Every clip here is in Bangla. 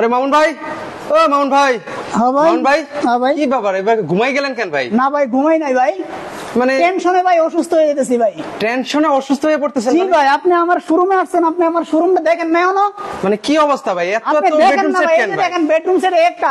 আরে মামুন ভাই ও মামুন ভাই হ্যাঁ ভাই মামুন ভাই হ্যাঁ ভাই কি ব্যাপার এবার ঘুমাই গেলেন কেন ভাই না ভাই ঘুমাই নাই ভাই মানে টেনশনে ভাই অসুস্থ হয়ে যেতেছি ভাই টেনশনে অসুস্থ হয়ে পড়তেছেন জি মানে? ভাই আপনি আমার শোরুমে আসছেন আপনি আমার শোরুমটা দেখেন নাও না মানে কি অবস্থা ভাই এত তো বেডরুম সেট কেন ভাই দেখেন বেডরুম সেট একটা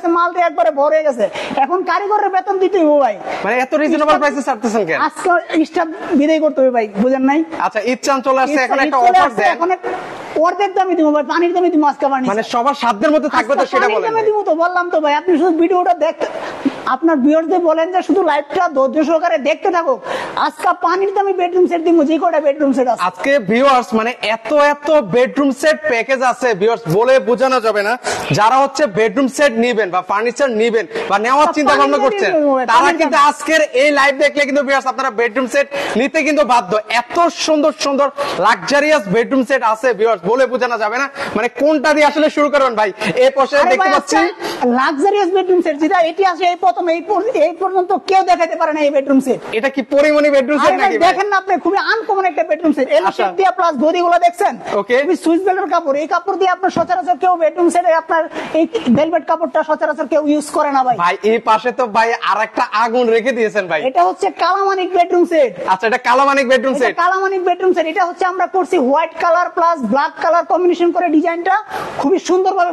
গেছে মাল দিয়ে একবারে ভরে গেছে এখন কারিগরের বেতন দিতে হবে ভাই মানে এত রিজনেবল প্রাইসে ছাড়তেছেন কেন আজকে আচ্ছা, স্টাফ বিদায় করতে হবে ভাই বুঝেন নাই আচ্ছা ইচ্ছান চলে আসছে এখন একটা অফার দেন এখন অর্ধেক দামে দিব ভাই পানির দামে দিব আজকে পানি মানে সবার সাধ্যের মধ্যে থাকবে তো আচ্ছা, সেটা বলেন দামে দিব তো বললাম তো ভাই আপনি শুধু ভিডিওটা দেখতে আপনার বিয়ে বলেন যে শুধু লাইভটা ধৈর্য সহকারে দেখতে থাকো আজকে পানির দামি বেডরুম সেট দিব যে কটা বেডরুম সেট আছে আজকে ভিউয়ার্স মানে এত এত বেডরুম সেট প্যাকেজ আছে ভিউয়ার্স বলে বোঝানো যাবে না যারা হচ্ছে বেডরুম সেট নেবেন বা ফার্নিচার নেবেন বা নেওয়ার আচ্ছা, চিন্তা ভাবনা করছেন তারা কিন্তু আজকের এই লাইভ দেখলে কিন্তু ভিউয়ার্স আপনারা বেডরুম সেট নিতে কিন্তু বাধ্য এত সুন্দর সুন্দর লাক্সারিয়াস বেডরুম সেট আছে ভিউয়ার্স বলে বোঝানো যাবে না মানে কোনটা দিয়ে আসলে শুরু করবেন ভাই এই পাশে দেখতে পাচ্ছি লাক্সারিয়াস বেডরুম সেট যেটা এটি আছে এই প্রথম খুবই আচ্ছা। আগুন রেখে দিয়েছেন ভাই এটা হচ্ছে কালামানিক বেডরুম সেট আচ্ছা এটা Kalamanik bedroom set Kalamanik bedroom set এটা হচ্ছে আমরা করছি white colour plus black colour combination করে ডিজাইনটা খুবই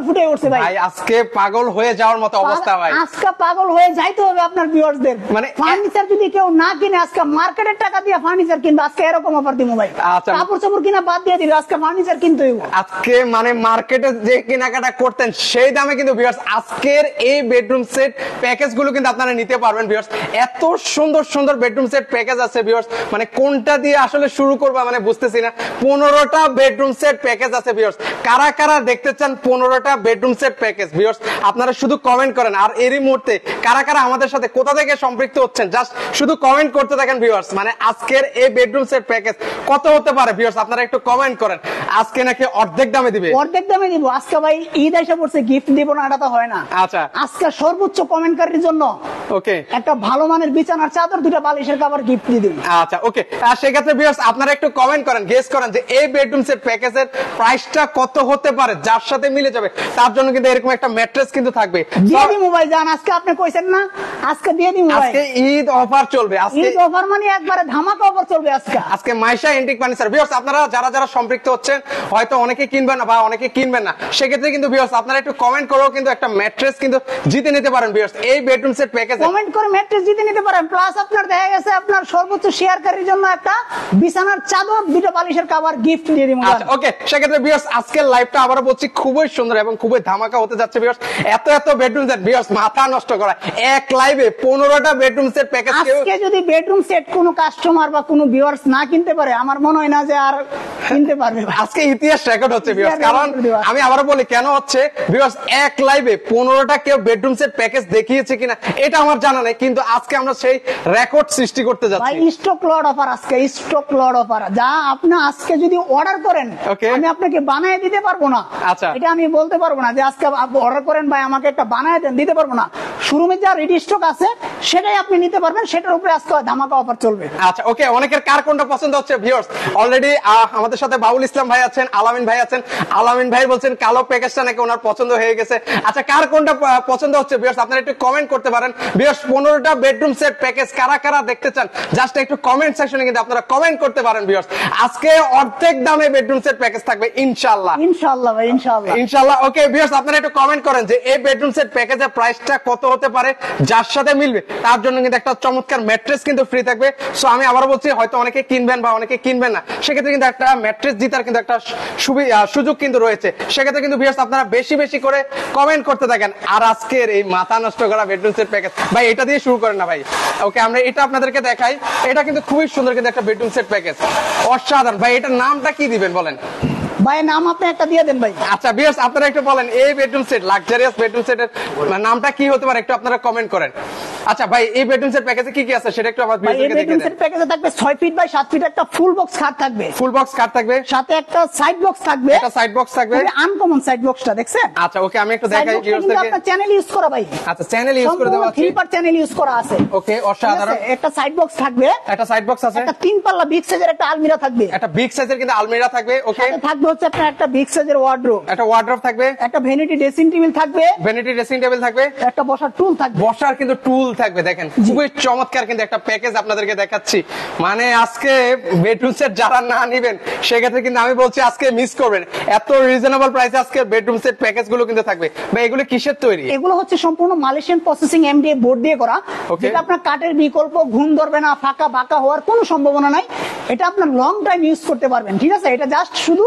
ফুটে উঠছে ভাই আজকে পাগল হয়ে যাওয়ার মতো অবস্থা ভাই আজকে পাগল হয়ে রাস্তায় যাইতে হবে আপনার ভিউয়ার্সদের মানে ফার্নিচার যদি কেউ না কিনে আজকে মার্কেটের টাকা দিয়ে ফার্নিচার কিনবে আজকে এরকম অফার দিই মোবাইল আচ্ছা। কাপড় চাপড় কিনা বাদ দিয়ে আজকে ফার্নিচার কিনতে হইব আজকে মানে মার্কেটে যে কেনাকাটা করতেন সেই দামে কিন্তু ভিউয়ার্স আজকের এই বেডরুম সেট প্যাকেজ গুলো কিন্তু আপনারা নিতে পারবেন ভিউয়ার্স এত সুন্দর সুন্দর বেডরুম সেট প্যাকেজ আছে ভিউয়ার্স মানে কোনটা দিয়ে আসলে শুরু করবা মানে বুঝতেছি না পনেরোটা বেডরুম সেট প্যাকেজ আছে ভিউয়ার্স কারা কারা দেখতে চান পনেরোটা বেডরুম সেট প্যাকেজ ভিউয়ার্স আপনারা শুধু কমেন্ট করেন আর এরই মুহূর্তে কারা কারা কারা আমাদের সাথে কোথা থেকে সম্পৃক্ত হচ্ছেন জাস্ট শুধু কমেন্ট করতে থাকেন ভিউয়ার্স মানে আজকের এই বেডরুম সেট প্যাকেজ কত হতে পারে ভিউয়ার্স আপনারা একটু কমেন্ট করেন আজকে নাকি অর্ধেক দামে দিবে অর্ধেক দামে দিব আজকে ভাই ঈদ এসে পড়ছে গিফট দিব না এটা তো হয় না আচ্ছা আজকে সর্বোচ্চ কমেন্টকারীর জন্য ওকে একটা ভালো মানের বিছানার চাদর দুটো বালিশের কভার গিফট দিয়ে দিন আচ্ছা ওকে আর সেই ক্ষেত্রে ভিউয়ার্স আপনারা একটু কমেন্ট করেন গেস করেন যে এই বেডরুম সেট প্যাকেজের প্রাইসটা কত হতে পারে যার সাথে মিলে যাবে তার জন্য কিন্তু এরকম একটা ম্যাট্রেস কিন্তু থাকবে দিয়ে মোবাইল জান আজকে আপনি কইছেন না আজকে দিয়ে দিন আজকে ঈদ অফার চলবে আজকে ঈদ অফার মানে একবারে ধামাকা অফার চলবে আজকে আজকে মাইশা এন্টিক ফার্নিচার ভিউয়ার্স আপনারা যারা যারা সম্পৃক্ত হচ্ছেন হয়তো অনেকে কিনবেন না বা অনেকে কিনবেন না সেক্ষেত্রে কিন্তু ভিউয়ার্স আপনারা একটু কমেন্ট করো কিন্তু একটা ম্যাট্রেস কিন্তু জিতে নিতে পারেন ভিউয়ার্স এই বেডরুম সেট প্যাকেজ কমেন্ট করে ম্যাট্রেস জিতে নিতে পারেন প্লাস আপনার দেখা গেছে আপনার সর্বোচ্চ শেয়ারকারীর জন্য একটা বিছানার চাদর দুটো বালিশের কভার গিফট দিয়ে আচ্ছা ওকে সেক্ষেত্রে ভিউয়ার্স আজকে লাইভটা আবারো বলছি খুবই সুন্দর এবং খুবই ধামাকা হতে যাচ্ছে ভিউয়ার্স এত এত বেডরুম সেট ভিউয়ার্স মাথা নষ্ট করা এক লাইভে পনেরোটা বেডরুম সেট প্যাকেজ আজকে যদি বেডরুম সেট কোন কাস্টমার বা কোন ভিউয়ার্স না কিনতে পারে আমার মনে হয় না যে আর কিনতে পারবে আজকে ইতিহাস রেকর্ড হচ্ছে ভিউয়ার্স কারণ আমি আবার বলি কেন হচ্ছে ভিউয়ার্স এক লাইভে পনেরোটা কেউ বেডরুম সেট প্যাকেজ দেখিয়েছে কিনা এটা আমার জানা নেই কিন্তু আজকে আমরা সেই রেকর্ড সৃষ্টি করতে যাচ্ছি স্টক লট অফার আজকে স্টক লট অফার যা আপনি আজকে যদি অর্ডার করেন আমি আপনাকে বানায় দিতে পারবো না আচ্ছা এটা আমি বলতে পারবো না যে আজকে অর্ডার করেন ভাই আমাকে একটা বানায় দেন দিতে পারবো না শোরুমে যেটা রেডি স্টক আছে সেটাই আপনি নিতে পারবেন সেটার উপরে আজকে ধামাকা অফার চলবে আচ্ছা ওকে অনেকের কার কোনটা পছন্দ হচ্ছে ভিউয়ার্স অলরেডি আমাদের সাথে ইসলাম ভাই আছেন আলামিন ভাই আছেন আলামিন ভাই বলছেন কালো প্যাকেজটা নাকি ওনার পছন্দ হয়ে গেছে আচ্ছা কার কোনটা পছন্দ হচ্ছে ভিউয়ার্স আপনারা একটু কমেন্ট করতে পারেন ভিউয়ার্স বেডরুম সেট প্যাকেজ কারা কারা দেখতে চান জাস্ট একটু কমেন্ট সেকশনে কিন্তু আপনারা কমেন্ট করতে পারেন ভিউয়ার্স আজকে অর্ধেক দামে বেডরুম সেট প্যাকেজ থাকবে ইনশাআল্লাহ ইনশাআল্লাহ ভাই ইনশাআল্লাহ ইনশাআল্লাহ ওকে ভিউয়ার্স আপনারা একটু কমেন্ট করেন যে এই বেডরুম সেট প্যাকেজের প্রাইসটা কত হতে পারে যার সাথে মিলবে তার জন্য কিন্তু একটা চমৎকার ম্যাট্রেস কিন্তু ফ্রি থাকবে সো আমি আবার বলছি হয়তো অনেকে কিনবেন বা অনেকে কিনবেন না সেক্ষেত্রে কিন্তু একটা ম্যাট্রেস জিতার কিন্তু একটা সুযোগ কিন্তু রয়েছে সেক্ষেত্রে কিন্তু ভিউয়ার্স আপনারা বেশি বেশি করে কমেন্ট করতে থাকেন আর আজকের এই মাথা নষ্ট করা বেডরুম সেট প্যাকেজ ভাই এটা দিয়ে শুরু করেন না ভাই ওকে আমরা এটা আপনাদেরকে দেখাই এটা কিন্তু খুবই সুন্দর কিন্তু একটা বেডরুম সেট প্যাকেজ অসাধারণ ভাই এটার নামটা কি দিবেন বলেন ভাই নাম আপনি একটা দিয়ে দেন ভাই আচ্ছা আপনারা একটু বলেন এই বেডরুম সেট বেডরুম সেটের নামটা কি হতে পারে একটু আপনারা কমেন্ট করেন আচ্ছা ভাই এই বেডরুম সেট প্যাকেজে কি কি আছে সেটা একটু সেট প্যাকেজে থাকবে 6 ফিট বাই 7 ফিট একটা ফুল বক্স খাট থাকবে ফুল বক্স খাট থাকবে সাথে একটা সাইড বক্স থাকবে একটা সাইড বক্স থাকবে আনকমন সাইড বক্সটা দেখছেন আচ্ছা ওকে আমি একটু দেখাই চ্যানেল ইউজ করা ভাই আচ্ছা চ্যানেল ইউজ করে দেওয়া আছে 3 পার চ্যানেল ইউজ করা আছে ওকে অসাধারণ একটা সাইড বক্স থাকবে একটা সাইড বক্স আছে একটা তিন পাল্লা বিগ সাইজের একটা আলমিরা থাকবে একটা বিগ সাইজের কিন্তু আলমিরা থাকবে ওকে থাকবে হচ্ছে আপনার একটা বিগ সাইজের ওয়ার্ডরোব একটা ওয়ার্ডরোব থাকবে একটা ভ্যানিটি ড্রেসিং টেবিল থাকবে ভ্যানিটি ড্রেসিং টেবিল থাকবে একটা বসার টুল থাকবে বসার কিন্তু টুল থাকবে দেখেন খুবই চমৎকার কিন্তু একটা প্যাকেজ আপনাদেরকে দেখাচ্ছি মানে আজকে বেডরুম সেট যারা না নেবেন সেক্ষেত্রে কিন্তু আমি বলছি আজকে মিস করবেন এত রিজনেবল প্রাইসে আজকে বেডরুম সেট প্যাকেজ গুলো কিন্তু থাকবে বা এগুলো কিসের তৈরি এগুলো হচ্ছে সম্পূর্ণ মালয়েশিয়ান প্রসেসিং এমডিএ বোর্ড দিয়ে করা যেটা আপনার কাঠের বিকল্প ঘুম ধরবে না ফাঁকা বাঁকা হওয়ার কোনো সম্ভাবনা নাই এটা আপনার লং টাইম ইউজ করতে পারবেন ঠিক আছে এটা জাস্ট শুধু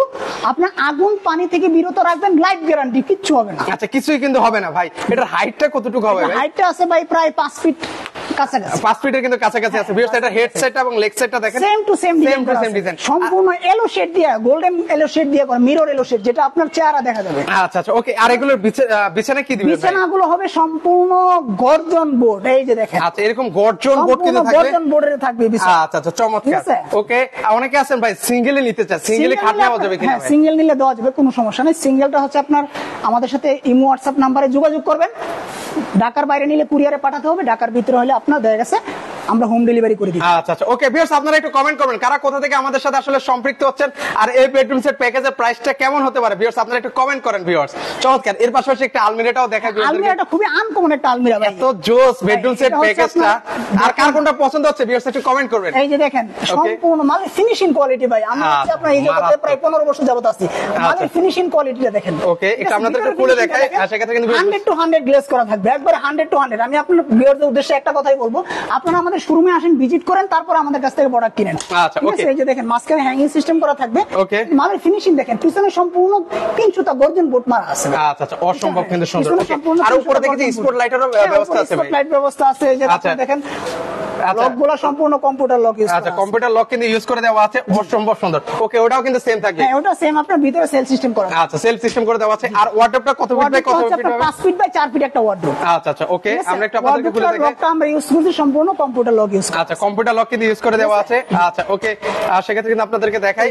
আপনার আগুন পানি থেকে বিরত রাখবেন লাইফ গ্যারান্টি কিচ্ছু হবে না আচ্ছা কিছুই কিন্তু হবে না ভাই এটার হাইটটা কতটুকু হবে হাইটটা আছে ভাই প্রায় পাঁচ ফিট আছে অনেকে আছেন ভাই সিঙ্গেল নিতে চায় সিঙ্গেল যাবে হ্যাঁ সিঙ্গেল নিলে দেওয়া যাবে কোনো সমস্যা নেই সিঙ্গেলটা হচ্ছে আপনার আমাদের সাথে ইমো হোয়াটসঅ্যাপ নাম্বারে যোগাযোগ করবেন ঢাকার বাইরে নিলে কুরিয়ারে পাঠাতে হবে ঢাকার ভিতরে হলে আপনার দেখা গেছে আমরা হোম ডেলিভারি করে দিই আচ্ছা আচ্ছা ওকে ভিউয়ার্স আপনারা একটু কমেন্ট করবেন কারা কোথা থেকে আমাদের সাথে আসলে সম্পৃক্ত হচ্ছেন আর এই বেডরুম সেট প্যাকেজের প্রাইসটা কেমন হতে পারে ভিউয়ার্স আপনারা একটু কমেন্ট করেন ভিউয়ার্স চমৎকার এর পাশাপাশি একটা আলমিরাটাও দেখা গেল আলমিরাটা খুবই আনকমন একটা আলমিরা ভাই এত জোস বেডরুম সেট প্যাকেজটা আর কার কোনটা পছন্দ হচ্ছে ভিউয়ার্স একটু কমেন্ট করবেন এই যে দেখেন সম্পূর্ণ মানে ফিনিশিং কোয়ালিটি ভাই আমরা আচ্ছা, আপনারা এই জগতে প্রায় 15 বছর যাবত আছি মানে ফিনিশিং কোয়ালিটিটা দেখেন ওকে এটা আপনাদের খুলে দেখাই আশা আচ্ছা, করি কিন্তু 100 টু 100 গ্লেজ করা থাকবে একবারে 100 টু 100 আমি আপনাদের ভিউয়ারদের উদ্দেশ্যে একটা কথা কথাই বলবো আপনারা আমাদের শোরুমে আসেন ভিজিট করেন তারপর আমাদের কাছ থেকে প্রোডাক্ট কিনেন আচ্ছা, এই যে দেখেন মাস্কের হ্যাঙ্গিং সিস্টেম করা থাকবে মালের ফিনিশিং দেখেন পিছনে সম্পূর্ণ তিন সুতা গর্জন বোট মারা আছে আচ্ছা আচ্ছা অসম্ভব কিন্তু সুন্দর আর উপরে স্পট হ্যাঁ, ব্যবস্থা আছে স্পট লাইট ব্যবস্থা আছে আচ্ছা। দেখেন কম্পিউটার আচ্ছা। লক কিন্তু ইউজ করে দেওয়া আছে সুন্দর ওকে ওটাও কিন্তু সেম হ্যাঁ ওটা সেম আপনার ভিতরে সেল সিস্টেম সেল সিস্টেম করে দেওয়া আছে আর কত ফিট একটা আচ্ছা আচ্ছা আমরা আমরা ইউজ স্মুথলি সম্পূর্ণ কম্পিউটার লক ইউজ আচ্ছা কম্পিউটার লক কিন্তু ইউজ করে দেওয়া আছে আচ্ছা ওকে আর সেক্ষেত্রে কিন্তু আপনাদেরকে দেখাই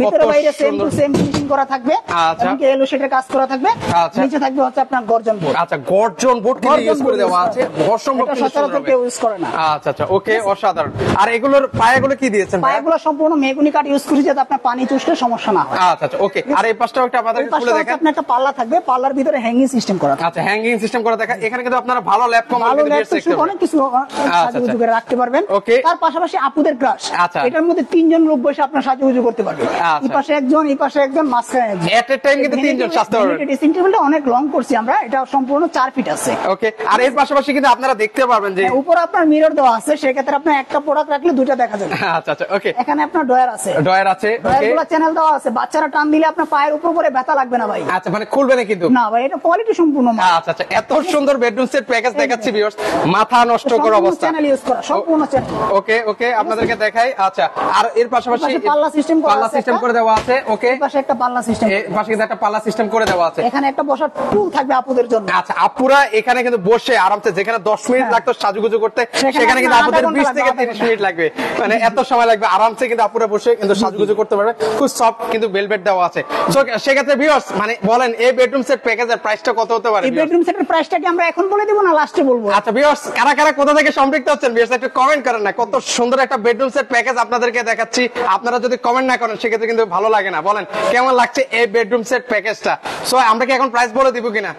ভিতরে বাইরে সেম টু সেম করা থাকবে আচ্ছা। এলো কাজ করা থাকবে আচ্ছা। নিচে থাকবে হচ্ছে আপনার গর্জন বোর্ড আচ্ছা গর্জন বোর্ড ইউজ করে দেওয়া আছে বোর্ড সচরাচর কেউ ইউজ করে না আচ্ছা আচ্ছা ওকে অসাধারণ আর এগুলোর পায়াগুলো কি দিয়েছেন পায়াগুলো সম্পূর্ণ মেগুনি ইউজ যাতে আপনার পানি সমস্যা না হয় আচ্ছা আচ্ছা ওকে আর এই পাশটাও একটা আমাদের খুলে দেখেন আপনার একটা পাল্লা থাকবে পাল্লার ভিতরে হ্যাঙ্গিং সিস্টেম করা আচ্ছা হ্যাঙ্গিং সিস্টেম করা দেখা এখানে কিন্তু আপনারা ভালো ভালো অনেক কিছু আচ্ছা, সাজুগুজু করে রাখতে পারবেন তার পাশাপাশি আপুদের গ্রাস এটার মধ্যে তিনজন লোক বসে আপনার সাজুগুজু করতে পারবেন আচ্ছা। আপনারা দেখতে পারবেন যে হ্যাঁ, উপরে আপনার মিরর দেওয়া আছে সেক্ষেত্রে ক্ষেত্রে আপনি একটা প্রোডাক্ট রাখলে দুইটা দেখা যাবে ওকে আচ্ছা, আচ্ছা, এখানে আপনার ডয়ার আছে ডয়ার আছে চ্যানেল দেওয়া আছে বাচ্চারা টান দিলে আপনার পায়ের উপর করে ব্যথা লাগবে না ভাই আচ্ছা মানে খুলবে না কিন্তু না ভাই এটা কোয়ালিটি সম্পূর্ণ এত সুন্দর বেডরুম সেট প্যাকেজ দেখাচ্ছি ভিউয়ার্স মাথা নষ্ট করা অবস্থা ওকে ওকে আপনাদেরকে দেখাই আচ্ছা আর এর পাশাপাশি পাল্লা সিস্টেম করা আছে সিস্টেম করে দেওয়া আছে ওকে পাশে একটা পাল্লা সিস্টেম পাশে কিন্তু একটা পাল্লা সিস্টেম করে দেওয়া আছে এখানে একটা বসার টুল থাকবে আপুদের জন্য আচ্ছা আপুরা এখানে কিন্তু বসে আরামসে যেখানে 10 মিনিট হ্যাঁ। লাগতো সাজুগুজু করতে সেখানে কিন্তু আপুদের 20 থেকে 30 মিনিট লাগবে মানে এত সময় লাগবে আরামসে কিন্তু আপুরা বসে কিন্তু সাজুগুজু করতে পারবে খুব সফট কিন্তু দেওয়া আছে সো সেক্ষেত্রে ভিউয়ার্স মানে বলেন এই বেডরুম সেট প্যাকেজের প্রাইসটা কত হতে পারে এই বেডরুম সেটের প্রাইসটা কি আমরা এখন বলে দেব না লাস্টে বলবো আচ্ছা ভিউয়ার্স কারা কারা কোথা থেকে সম্পৃক্ত হচ্ছেন ভিউয়ার্স একটু কমেন্ট করেন না কত সুন্দর একটা বেডরুম সেট প্যাকেজ আপনাদেরকে দেখাচ্ছি আপনারা যদি কমেন্ট না করেন সেক্ষেত্রে সেক্ষেত্রে কিন্তু ভালো লাগে না বলেন কেমন লাগছে এই বেডরুম সেট প্যাকেজটা সো আমরা কি এখন প্রাইস বলে দিব কিনা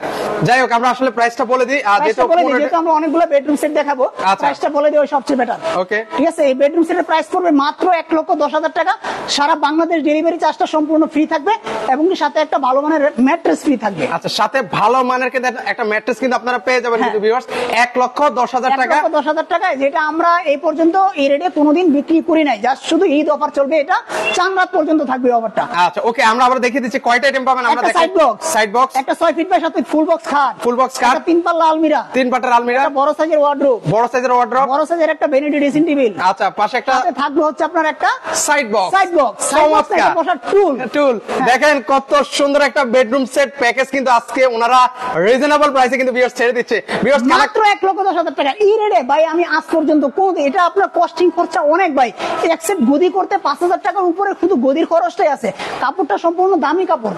যাই হোক আমরা আসলে প্রাইসটা বলে দিই আর যেটা বলে দিই আমরা অনেকগুলো বেডরুম সেট দেখাবো প্রাইসটা আচ্ছা। বলে দিই সবচেয়ে বেটার ওকে ঠিক আছে এই বেডরুম সেটের প্রাইস পড়বে মাত্র 1 লক্ষ দশ হাজার টাকা সারা বাংলাদেশ ডেলিভারি চার্জটা সম্পূর্ণ ফ্রি থাকবে এবং সাথে একটা ভালো মানের ম্যাট্রেস ফ্রি থাকবে আচ্ছা সাথে ভালো মানের কিন্তু একটা ম্যাট্রেস কিন্তু আপনারা পেয়ে যাবেন হ্যাঁ। কিন্তু ভিউয়ার্স 1 লক্ষ দশ হাজার টাকা দশ হাজার টাকা যেটা আমরা এই পর্যন্ত এই রেটে কোনোদিন বিক্রি করি নাই জাস্ট শুধু ঈদ অফার চলবে এটা চান পর্যন্ত পর্যন্ত থাকবে অফারটা আচ্ছা ওকে আমরা আবার দেখিয়ে দিচ্ছি কয়টা আইটেম পাবেন আমরা একটা সাইড বক্স সাইড বক্স একটা 6 feet by 7 feet full box খাট ফুল বক্স খাট একটা তিন পাল্লা আলমিরা তিন পাটার আলমিরা একটা বড় সাইজের ওয়ার্ড্রোব বড় সাইজের ওয়ার্ড্রোব বড় সাইজের একটা ভ্যানিটি ড্রেসিং টেবিল আচ্ছা পাশে একটা থাকবে হচ্ছে আপনার একটা side box side box side box চমৎকার বসার টুল টুল হ্যাঁ। দেখেন কত সুন্দর একটা বেডরুম সেট প্যাকেজ কিন্তু আজকে ওনারা রিজনেবল প্রাইসে কিন্তু ভিউয়ার্স ছেড়ে দিচ্ছে ভিউয়ার্স মাত্র 1 লক্ষ 10 হাজার টাকা এই রেডে ভাই আমি আজ পর্যন্ত কোন এটা আপনার কস্টিং খরচা অনেক ভাই এক্সেপ্ট গদি করতে 5000 টাকার উপরে শুধু গদি মুদির খরচটাই আছে কাপড়টা সম্পূর্ণ দামি কাপড়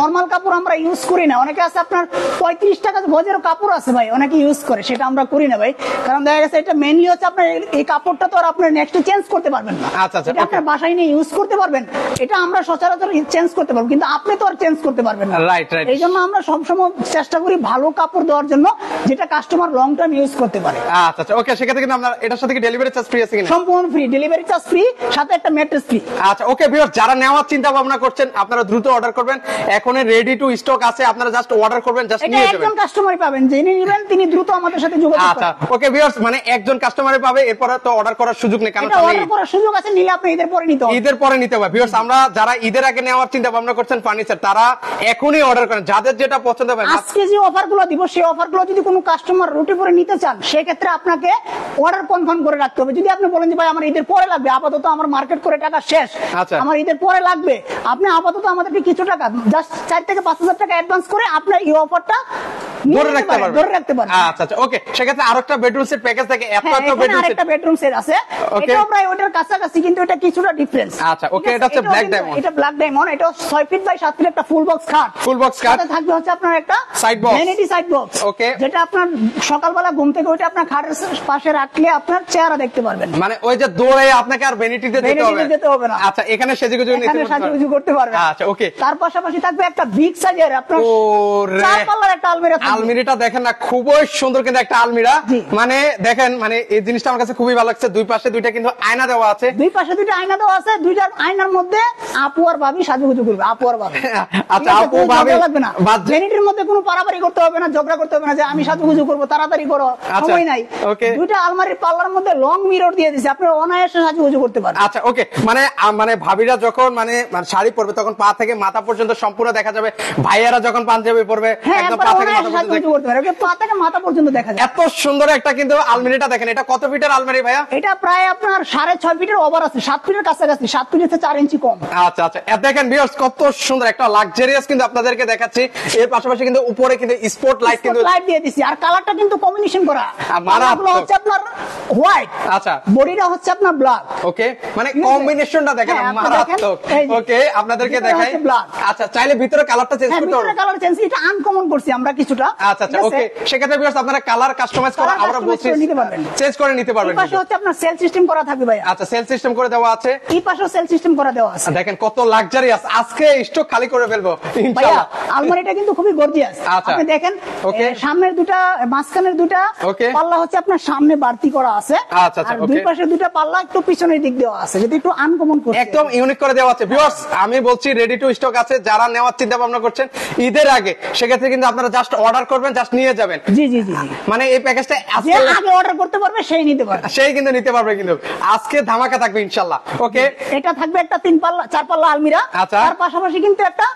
নর্মাল আচ্ছা। কাপড় আমরা ইউজ করি না অনেকে আছে আপনার পঁয়ত্রিশ টাকা ভোজের কাপড় আছে ভাই অনেকে ইউজ করে সেটা আমরা করি না ভাই কারণ দেখা গেছে এটা মেনলি হচ্ছে আপনার এই কাপড়টা তো আর আপনার নেক্সট চেঞ্জ করতে পারবেন না আচ্ছা, আচ্ছা, এটা আপনার বাসায় নিয়ে ইউজ করতে পারবেন এটা আমরা সচরাচর চেঞ্জ করতে পারবো কিন্তু আপনি তো আর চেঞ্জ করতে পারবেন না রাইট রাইট এই জন্য আমরা সবসময় চেষ্টা করি ভালো কাপড় দেওয়ার জন্য যেটা কাস্টমার লং টার্ম ইউজ করতে পারে আচ্ছা আচ্ছা ওকে সেক্ষেত্রে কিন্তু আপনার এটার সাথে কি ডেলিভারি চার্জ ফ্রি আছে কিনা সম্পূর্ণ ফ্রি ডেলিভারি চার্জ ফ্রি সাথে একটা ম্যাট্রেস ফ্রি আচ্ছা ওকে বিয়ার যারা নেওয়ার চিন্তা ভাবনা করছেন আপনারা দ্রুত অর্ডার করবেন এখন রেডি টু স্টক আছে আপনারা জাস্ট অর্ডার করবেন জাস্ট নিয়ে যাবেন একজন কাস্টমারই পাবেন যিনি নেবেন তিনি দ্রুত আমাদের সাথে যোগাযোগ আচ্ছা ওকে ভিউয়ার্স মানে একজন কাস্টমারই পাবে এরপর তো অর্ডার করার সুযোগ নেই কারণ অর্ডার করার সুযোগ আছে নিলে আপনি ঈদের পরে নিতে হবে ঈদের পরে নিতে হবে ভিউয়ার্স আমরা যারা ঈদের আগে নেওয়ার চিন্তা ভাবনা করছেন ফার্নিচার তারা এখনই অর্ডার করেন যাদের যেটা পছন্দ হবে আজকে যে অফারগুলো দিব সেই অফারগুলো যদি কোনো কাস্টমার রুটি পরে নিতে চান সেই ক্ষেত্রে আপনাকে অর্ডার কনফার্ম করে রাখতে হবে যদি আপনি বলেন যে ভাই আমার ঈদের পরে লাগবে আপাতত আমার মার্কেট করে টাকা শেষ আচ্ছা। আমার ঈদের পরে লাগবে আপনি আপাতত আমাদেরকে কিছু টাকা জাস্ট চার থেকে পাঁচ হাজার টাকা অ্যাডভান্স করে আপনার এই অফারটা ফুল বক্স খাট ফুল বক্স থাকবে আপনার একটা সাইড বক্স বক্স ওকে যেটা আপনার সকালবেলা ঘুম থেকে ওইটা আপনার খাটের পাশে রাখলে আপনার চেহারা দেখতে পারবেন মানে ওই যে দৌড়ে আপনাকে আর ভ্যানিটিতে যেতে হবে না আচ্ছা এখানে সাজুগুজু এখানে সাজুগুজু করতে আচ্ছা ওকে তার পাশাপাশি থাকবে একটা আপনার একটা আলমিরা আলমিরাটা দেখেন না খুবই সুন্দর কিন্তু একটা আলমিরা মানে দেখেন মানে এই জিনিসটা আমার কাছে খুবই ভালো লাগছে দুই পাশে দুইটা কিন্তু আয়না দেওয়া আছে দুই পাশে দুইটা আয়না দেওয়া আছে আয়নার মধ্যে আপু আর ভাবি সাজুগুজু করবে আপু আর ভাবি হ্যাঁ, আচ্ছা আপু ভাবি লাগবে না জেনিটির মধ্যে কোনো পারাপারি করতে হবে না ঝগড়া করতে হবে না যে আমি সাজুগুজু করব তাড়াতাড়ি করো আচ্ছা, সময় নাই দুইটা আলমারির পাল্লার মধ্যে লং মিরর দিয়ে দিচ্ছে আপনি অনায়াসে সাজুগুজু করতে পারেন আচ্ছা ওকে মানে মানে ভাবিরা যখন মানে, মানে শাড়ি পরবে তখন পা থেকে মাথা পর্যন্ত সম্পূর্ণ দেখা যাবে ভাইয়ারা যখন পাঞ্জাবি পরবে এত সুন্দর একটা কিন্তু আলমারিটা দেখেন এটা কত ফিটের আলমারি ভাইয়া এটা প্রায় আপনার সাড়ে ছয় ফিটের ওভার আছে সাত ফিটের কাছাকাছি সাত ফিট হচ্ছে চার ইঞ্চি কম আচ্ছা আচ্ছা দেখেন বিয়ার্স কত সুন্দর একটা লাক্সারিয়াস কিন্তু আপনাদেরকে দেখাচ্ছি এর পাশাপাশি কিন্তু উপরে কিন্তু স্পোর্ট লাইট কিন্তু লাইট দিয়ে দিছি আর কালারটা কিন্তু কম্বিনেশন করা মারাগুলো হচ্ছে আপনার হোয়াইট আচ্ছা বডিটা হচ্ছে আপনার ব্ল্যাক ওকে মানে কম্বিনেশনটা দেখেন হ্যাঁ, মারাত্মক আচ্ছা, হ্যাঁ, আচ্ছা, আচ্ছা, আছে দেখেন কত লাক্সারি আজকে স্টক খালি করে ফেলবো আলমারিটা কিন্তু খুবই গর্জিয়াস আপনি দেখেন সামনের দুটা মাঝখানের দুটা পাল্লা হচ্ছে আপনার সামনে বাড়তি করা আছে দুই পাশে দুটা পাল্লা একটু পিছনের দিক দেওয়া আছে যদি একটু আনকমন করছে একদম ইউনিক করে দেওয়া আছে ভিউয়ার্স আমি বলছি রেডি টু স্টক আছে যারা নেওয়ার চিন্তা ভাবনা করছেন ঈদের আগে সেক্ষেত্রে কিন্তু আপনারা জাস্ট অর্ডার করবেন জাস্ট নিয়ে যাবেন জি জি জি মানে এই প্যাকেজটা আজকে আগে অর্ডার করতে পারবে সেই নিতে পারবে সেই কিন্তু নিতে পারবে কিন্তু আজকে ধামাকা থাকবে ইনশাআল্লাহ ওকে এটা থাকবে একটা তিন পাল্লা চার পাল্লা আলমিরা আচ্ছা। তার পাশাপাশি কিন্তু একটা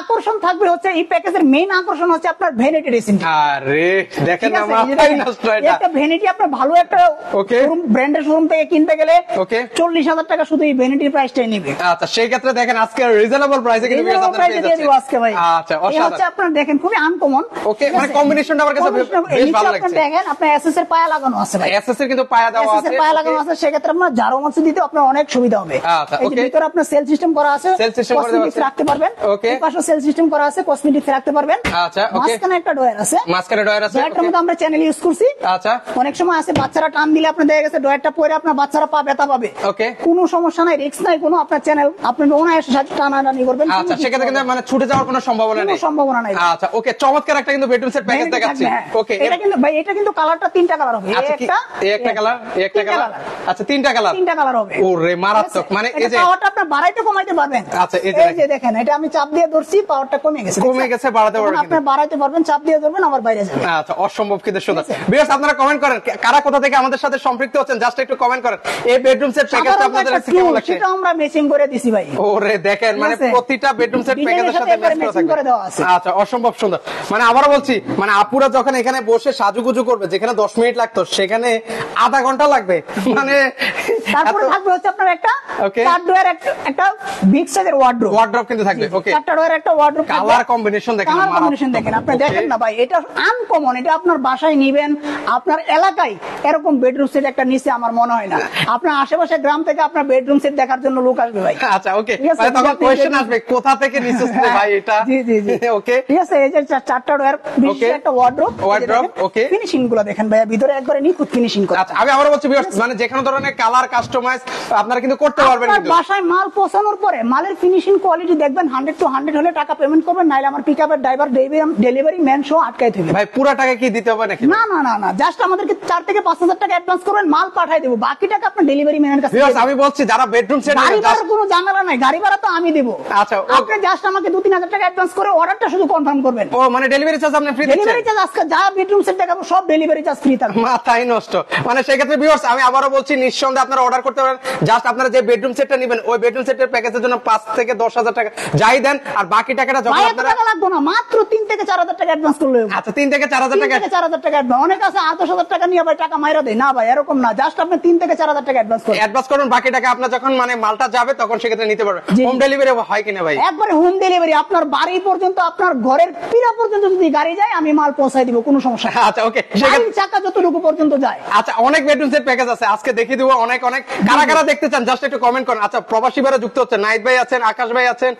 আকর্ষণ থাকবে হচ্ছে এই প্যাকেজের মেইন আকর্ষণ হচ্ছে আপনার ভ্যানিটি ড্রেসিং আরে দেখেন না মাথাই নষ্ট এটা একটা ভ্যানিটি আপনার ভালো একটা ওকে ব্র্যান্ডের শোরুম থেকে কিনতে গেলে ওকে 40000 টাকা শুধু এই ভ্যানিটির প্রাইসটাই নেবে আচ্ছা সেই ক্ষেত্রে দেখেন আজকে রিজনেবল প্রাইসে কিন্তু আপনারা পেয়ে যাচ্ছেন আজকে ভাই আচ্ছা হচ্ছে আপনারা দেখেন খুবই আনকমন ওকে মানে কম্বিনেশনটা আমার কাছে বেশ ভালো লাগছে দেখেন এসএস এর পায়া লাগানো আছে ভাই এসএস এর কিন্তু পায়া দেওয়া আছে এসএস এর পায়া লাগানো আছে সেই ক্ষেত্রে আপনারা জারো দিতে আপনার অনেক সুবিধা হবে আচ্ছা ওকে ভিতরে আপনার সেল সিস্টেম করা আছে সেল সিস্টেম রাখতে পারবেন ওকে পাশে সেল সিস্টেম করা আছে কসমেটিক্স রাখতে পারবেন আচ্ছা ওকে একটা ডয়ার আছে ডয়ার আছে আমরা চ্যানেল ইউজ করছি আচ্ছা অনেক সময় আছে বাচ্চারা টান দিলে আপনি দেখা গেছে ডয়ারটা পরে আপনার বাচ্চারা পা ব্যথা পাবে ওকে কোনো সমস্যা নাই রিস্ক নাই কোনো আপনার চ্যানেল আপনি অনায়াসে টানাটানি করবেন আচ্ছা সেক্ষেত্রে কিন্তু মানে ছুটে যাওয়ার কোনো সম্ভাবনা নেই সম্ভাবনা আচ্ছা ওকে চমৎকার একটা কিন্তু বেডরুম সেট দেখাচ্ছি ওকে হ্যাঁ। এটা কিন্তু ভাই এটা কিন্তু কালারটা তিনটা কালার হবে আচ্ছা, একটা একটা কালার একটা কালার আচ্ছা তিনটা কালার তিনটা কালার হবে ওরে মারাত্মক মানে এই যে পাওয়ারটা আপনি বাড়াইতে কমাইতে পারবেন আচ্ছা এই যে দেখেন এটা আমি চাপ দিয়ে ধরছি পাওয়ারটা কমে গেছে কমে গেছে বাড়াতে পারবেন আপনি বাড়াইতে পারবেন চাপ দিয়ে ধরবেন বাইরে যাবে আচ্ছা অসম্ভব আপনারা কমেন্ট করেন কারা কোথা থেকে আমাদের সাথে সম্পৃক্ত হচ্ছেন জাস্ট একটু কমেন্ট করেন এই বেডরুম সেট প্যাকেজটা আপনাদের কাছে কেমন লাগছে আমরা মেসিং করে দিছি ভাই ওরে দেখেন মানে প্রতিটা বেডরুম সেট প্যাকেজের সাথে ম্যাচ করে দেওয়া আছে আচ্ছা অসম্ভব সুন্দর মানে আবারো বলছি মানে আপুরা যখন এখানে বসে সাজুগুজু করবে যেখানে 10 মিনিট লাগতো সেখানে আধা ঘন্টা লাগবে মানে তারপরে থাকবে হচ্ছে আপনার একটা চার ডোর একটা বিগ সাইজের ওয়ার্ড্রোব ওয়ার্ড্রোব কিন্তু থাকবে ওকে চারটা ডোর একটা ওয়ার্ড্রোব কালার কম্বিনেশন দেখেন কালার কম্বিনেশন দেখেন আপনি দেখেন না ভাই এটা আনকমন এটা আপনার বাসায় নিবেন আপনার এলাকায় এরকম বেডরুম সেট একটা নিচে আমার মনে হয় না আপনার আশেপাশে গ্রাম থেকে আপনার বেডরুম সেট দেখার জন্য লোক আসবে আমি বলছি মানে হলে টাকা পেমেন্ট করবেন আমার ড্রাইভার ডেলিভারি ম্যান ভাই পুরো টাকা কি দিতে হবে না না না না জাস্ট থেকে টাকা মাল বাকি টাকা আপনার ডেলিভারি আমি বলছি যারা বেডরুম সেট কোনো জানালা নাই গাড়ি ভাড়া তো আমি দেবো আচ্ছা, আপনি জাস্ট আমাকে দু তিন হাজার টাকা অ্যাডভান্স করে অর্ডারটা শুধু কনফার্ম করবেন ও মানে ডেলিভারি চার্জ আপনি ফ্রি ডেলিভারি চার্জ আজকে যা বেডরুম সেট দেখাবো সব ডেলিভারি চার্জ ফ্রি থাকবে মাথাই নষ্ট মানে ভিউয়ার্স আমি বলছি নিঃসন্দেহে আপনারা অর্ডার করতে পারেন জাস্ট আপনারা যে বেডরুম সেটটা নেবেন ওই বেডরুম সেটের প্যাকেজের জন্য থেকে টাকা যাই দেন আর বাকি টাকাটা যখন আপনারা টাকা লাগবে না মাত্র থেকে টাকা অ্যাডভান্স করলে আচ্ছা থেকে টাকা অ্যাডভান্স অনেক আছে টাকা নিয়ে ভাই টাকা মাইরা না ভাই এরকম না জাস্ট আপনি তিন থেকে চার হাজার টাকা অ্যাডভান্স করুন অ্যাডভান্স করুন বাকি টাকা আপনার যখন মানে মালটা যাবে তখন সেক্ষেত্রে নিতে পারবে হোম ডেলিভারি হয় কিনা ভাই একবারে হোম ডেলিভারি আপনার বাড়ি পর্যন্ত আপনার ঘরের পিড়া পর্যন্ত যদি গাড়ি যায় আমি মাল পৌঁছাই দিব কোনো সমস্যা আচ্ছা ওকে গাড়ির চাকা যতটুকু পর্যন্ত যায় আচ্ছা অনেক বেডরুম সেট প্যাকেজ আছে আজকে দেখিয়ে দিব অনেক অনেক কারা কারা দেখতে চান জাস্ট একটু কমেন্ট করেন আচ্ছা প্রবাসী ভাইরা যুক্ত হচ্ছে নাইট ভাই আছেন আকাশ ভাই আছেন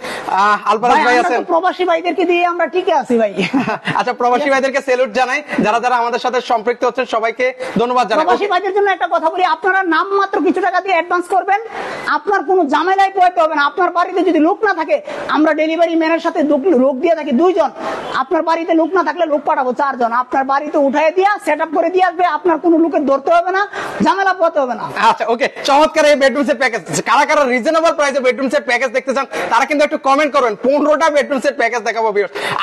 আলফারাজ ভাই আছেন প্রবাসী ভাইদেরকে দিয়ে আমরা ঠিকই আছি ভাই আচ্ছা প্রবাসী ভাইদেরকে সেলুট জানাই যারা যারা আমাদের সাথে সম্পৃক্ত হচ্ছেন সবাইকে ধন্যবাদ জানাই প্রবাসী ভাইদের জন্য একটা কথা বলি আপনারা নাম মাত্র কিছু টাকা দিয়ে অ্যাডভান্স করবেন আপনার কোনো জামাই ময়লাই পোয়াতে হবে না আপনার বাড়িতে যদি লোক না থাকে আমরা ডেলিভারি ম্যানের সাথে লোক দিয়ে থাকি দুইজন আপনার বাড়িতে লোক না থাকলে লোক পাঠাবো চারজন আপনার বাড়িতে উঠাই দিয়া সেট করে দিয়ে আসবে আপনার কোনো লোকের ধরতে হবে না ঝামেলা পোয়াতে হবে না আচ্ছা ওকে চমৎকার এই বেডরুম সেট প্যাকেজ কারা কারা রিজনেবল প্রাইসে বেডরুম সেট প্যাকেজ দেখতে চান তারা কিন্তু একটু কমেন্ট করবেন পনেরোটা বেডরুম সেট প্যাকেজ দেখাবো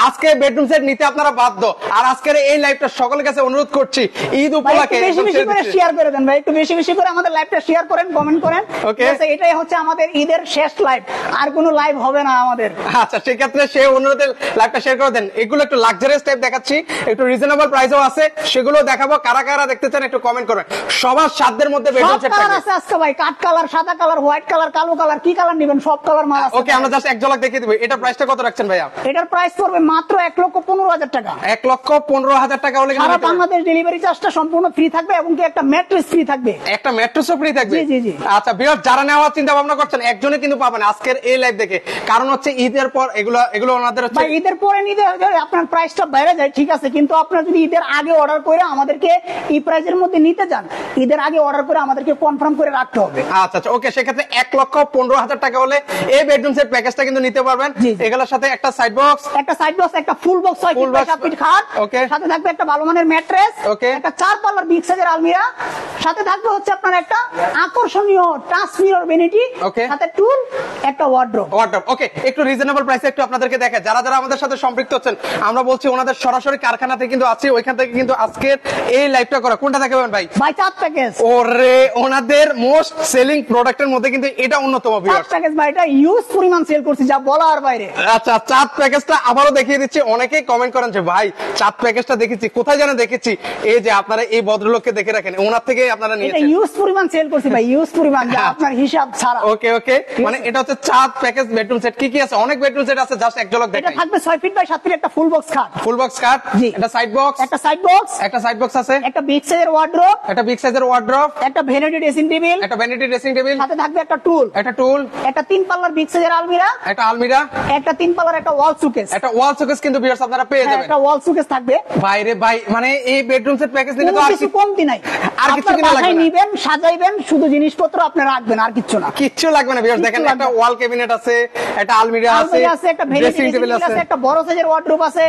আজকে বেডরুম সেট নিতে আপনারা বাধ্য আর আজকের এই লাইভটা সকলের কাছে অনুরোধ করছি ঈদ উপলক্ষে বেশি বেশি করে শেয়ার করে দেন ভাই একটু বেশি বেশি করে আমাদের লাইভটা শেয়ার করেন কমেন্ট করেন ওকে এটাই হচ্ছে আমাদের ঈদের শেষ লাইভ আর কোন লাইভ হবে না আমাদের আচ্ছা সেক্ষেত্রে সে অনুরোধে লাইভটা শেয়ার করে দেন এগুলো একটু লাক্সারি টাইপ দেখাচ্ছি একটু রিজনেবল প্রাইসও আছে সেগুলো দেখাবো কারা কারা দেখতে চান একটু কমেন্ট করবেন সবার সাধ্যের মধ্যে বেডরুম সেট কালার আছে আজকে ভাই কাট কালার সাদা কালার হোয়াইট কালার কালো কালার কি কালার নেবেন সব কালার মাল আছে ওকে আমরা জাস্ট এক ঝলক দেখিয়ে দেব এটা প্রাইসটা কত রাখছেন ভাইয়া এটার প্রাইস পড়বে মাত্র 1 লক্ষ 15 হাজার টাকা 1 লক্ষ 15 হাজার টাকা হলে সারা বাংলাদেশ ডেলিভারি চার্জটা সম্পূর্ণ ফ্রি থাকবে এবং কি একটা ম্যাট্রেস ফ্রি থাকবে একটা ম্যাট্রেসও ফ্রি থাকবে জি জি জি আচ্ছা বিয়ার যারা নেওয়ার চিন্তা ভাবনা করছেন একজনে কিন্তু পাবেন আজকের এই লাইভ দেখে কারণ হচ্ছে ঈদের পর এগুলো এগুলো ওনাদের হচ্ছে ঈদের পরে নিতে আপনার প্রাইসটা বাইরে যায় ঠিক আছে কিন্তু আপনার যদি ঈদের আগে অর্ডার করে আমাদেরকে এই প্রাইসের মধ্যে নিতে যান ঈদের আগে অর্ডার করে আমাদেরকে কনফার্ম করে রাখতে হবে আচ্ছা আচ্ছা ওকে সেক্ষেত্রে এক লক্ষ পনেরো হাজার টাকা হলে এই বেডরুম সেট প্যাকেজটা কিন্তু নিতে পারবেন এগুলোর সাথে একটা সাইড বক্স একটা সাইড বক্স একটা ফুল বক্স হয় ফুল বক্স খাট ওকে সাথে থাকবে একটা ভালো মানের ম্যাট্রেস ওকে একটা চার পাল্লার বিগ সাইজের আলমিরা সাথে থাকবে হচ্ছে আপনার একটা আকর্ষণীয় টাচ মিরর ভ্যানিটি ওকে আচ্ছা, দেখিয়ে দিচ্ছি অনেকেই কমেন্ট করেন যে ভাই প্যাকেজ টা দেখেছি কোথায় যেন দেখেছি এই যে আপনারা এই ভদ্রলোককে দেখে রাখেন ওনার থেকে আপনারা ইউজ পরিমাণ সেল করছি ভাই ইউজ পরিমাণ হিসাব ছাড়া ওকে ওকে ওকে মানে এটা হচ্ছে চাঁদ প্যাকেজ বেডরুম সেট কি কি আছে অনেক বেডরুম সেট আছে জাস্ট এক ঝলক দেখেন এটা থাকবে 6 ফিট বাই 7 ফিট একটা ফুল বক্স খাট ফুল বক্স খাট একটা সাইড বক্স একটা সাইড বক্স একটা সাইড বক্স আছে একটা বিগ সাইজের ওয়ার্ড্রপ একটা বিগ সাইজের ওয়ার্ড্রপ একটা ভ্যানিটি ড্রেসিং টেবিল একটা ভ্যানিটি ড্রেসিং টেবিল সাথে থাকবে একটা টুল একটা টুল একটা তিন পাল্লার বিগ সাইজের আলমিরা একটা আলমিরা একটা তিন পাল্লার একটা ওয়াল সুকেস একটা ওয়াল সুকেস কিন্তু ভিউয়ার্স আপনারা পেয়ে হ্যাঁ, যাবেন একটা ওয়াল সুকেস থাকবে বাইরে ভাই মানে এই বেডরুম সেট প্যাকেজ নিলে তো আর কিছু কমতি নাই আর কিছু কিনা লাগবে নিবেন সাজাইবেন শুধু জিনিসপত্র আপনি রাখবেন আর কিচ্ছু না কিচ্ছু লাগবে থাকবে না ভিউয়ার্স দেখেন একটা ওয়াল ক্যাবিনেট আছে একটা আলমিরা আছে আছে একটা ড্রেসিং টেবিল আছে একটা বড় সাইজের ওয়ার্ডরোব আছে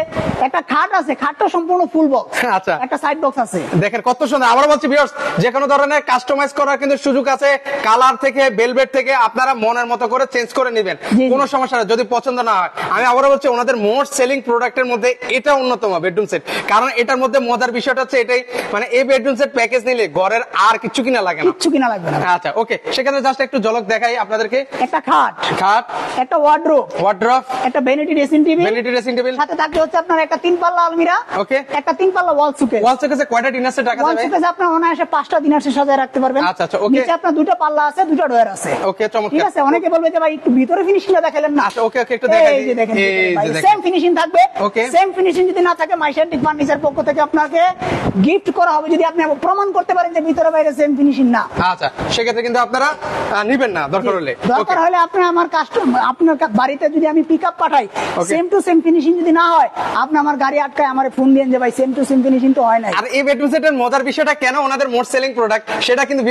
একটা খাট আছে খাটটা সম্পূর্ণ ফুল বক্স আচ্ছা একটা সাইড বক্স আছে দেখেন কত সুন্দর আবার বলছি ভিউয়ার্স যে কোনো ধরনের কাস্টমাইজ করার কিন্তু সুযোগ আছে কালার থেকে ভেলভেট থেকে আপনারা মনের মতো করে চেঞ্জ করে নেবেন কোনো সমস্যা না যদি পছন্দ না হয় আমি আবার বলছি ওনাদের মোস্ট সেলিং প্রোডাক্টের মধ্যে এটা অন্যতম বেডরুম সেট কারণ এটার মধ্যে মজার বিষয়টা হচ্ছে এটাই মানে এই বেডরুম সেট প্যাকেজ নিলে ঘরের আর কিছু কিনা লাগে না কিছু কিনা লাগবে না আচ্ছা ওকে সেখানে জাস্ট একটু ঝলক দেখাই আপনাদেরকে একটা খাট খাট একটা ওয়ার্ড্রোব ওয়ার্ড্রোব একটা vanity dressing table vanity dressing table সাথে থাকতে হচ্ছে আপনার একটা তিন পাল্লা আলমিরা ওকে একটা তিন পাল্লা ওয়াল সুকে ওয়াল সুকে সে কোয়ার্টার ডিনার সেট রাখা যাবে ওয়াল সুকেসে আপনার অনায়াসে পাঁচটা ডিনার সেট সাজায় রাখতে পারবেন আচ্ছা আচ্ছা ওকে নিচে আপনার দুটো পাল্লা আছে দুটো ডয়ার আছে ওকে চমৎকার ঠিক আছে অনেকে বলবে যে ভাই একটু ভিতরে ফিনিশিং না দেখালেন না আচ্ছা ওকে ওকে একটু দেখাই এই যে দেখেন সেম ফিনিশিং থাকবে ওকে সেম ফিনিশিং যদি না থাকে মাইশার ডিক ফার্নিচার পক্ষ থেকে আপনাকে গিফট করা হবে যদি আপনি প্রমাণ করতে পারেন যে ভিতরে বাইরে সেম ফিনিশিং না আচ্ছা সেক্ষেত্রে কিন্তু আপনারা নিবেন না দরকার করলে দরকার হলে আপনি আমার কাস্টমার আপনার বাড়িতে যদি আমি পিক আপ পাঠাই সেম টু সেম ফিনিশিং যদি না হয় আপনি আমার গাড়ি আটকায় আমার ফোন দিয়ে যে ভাই সেম টু সেম ফিনিশিং তো হয় না আর এই বেডরুম সেটের মজার বিষয়টা কেন ওনাদের মোট সেলিং প্রোডাক্ট সেটা কিন্তু